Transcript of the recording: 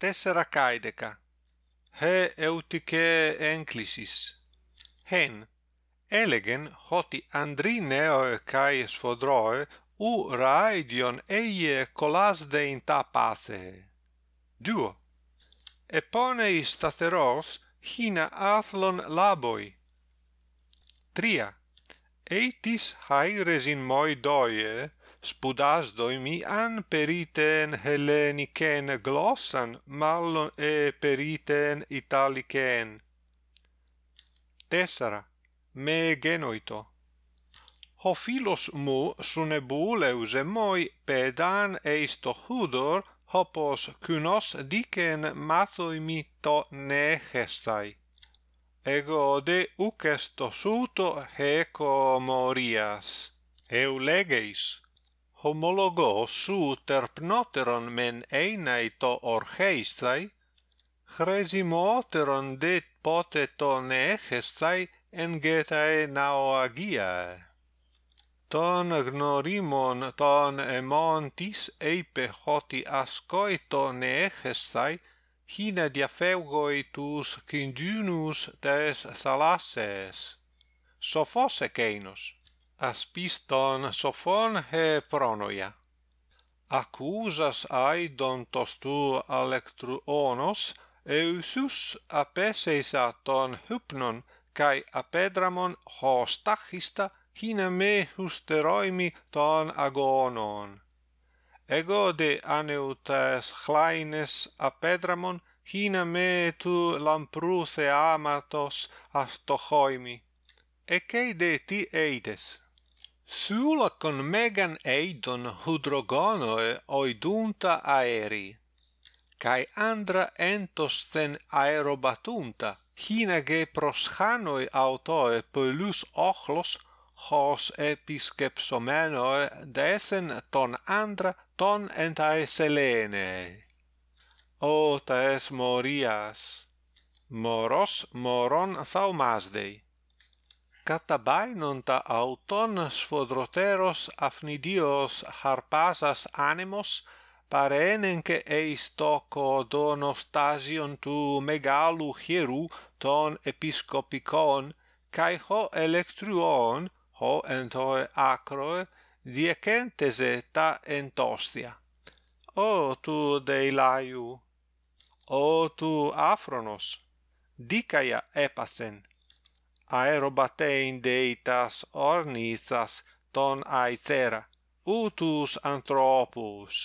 Tessera Caideca. He eutike enclisis. Hen. Elegen hoti andri neoe cae sfodroe u raedion eie colas de in ta pathe. Duo. Eponei stateros hina athlon laboi. Tria. Eitis hai resin moi doie, spudas doimi an periten helleniken glossan mallon e periten italiken tessera me genoito ho filos mu sune buleus e moi pedan eisto hudor hopos kunos diken mathoi mito nehesai. Ego de ucesto suto heco morias. Eu legeis homologo su terpnoteron men einai to orcheistai, chresimoteron de pote to nehestai en getae nao agiae. Ton ignorimon ton emontis eipe hoti ascoi to nehestai, hine diafeugoi tus cindunus tes thalasees. Sofose keinos aspiston sophon he pronoia accusas don tostu electruonos eusus apeseis ton hypnon kai apedramon hostachista hina me husteroimi ton agonon ego de aneutes chlaines apedramon hina me tu lampruse amatos astochoimi e kei de ti eides Thula con Megan Eidon hudrogonoe oidunta aeri, cae andra entos ten aerobatunta, hinage proschanoi autoe pelus ochlos, hos episcepsomenoe desen ton andra ton entae selene. O taes morias! Moros moron thaumazdei! Catabainunt auton sfodroteros afnidios harpasas animos, parenenque eistoco donostasion tu megalu hieru ton episcopicon, cae ho electruon, ho entoe acroe, diecentese ta entostia. O tu Deilaiu! O tu Afronos! Dicaia epathen! aerobatein deitas ornithas ton aethera utus anthropus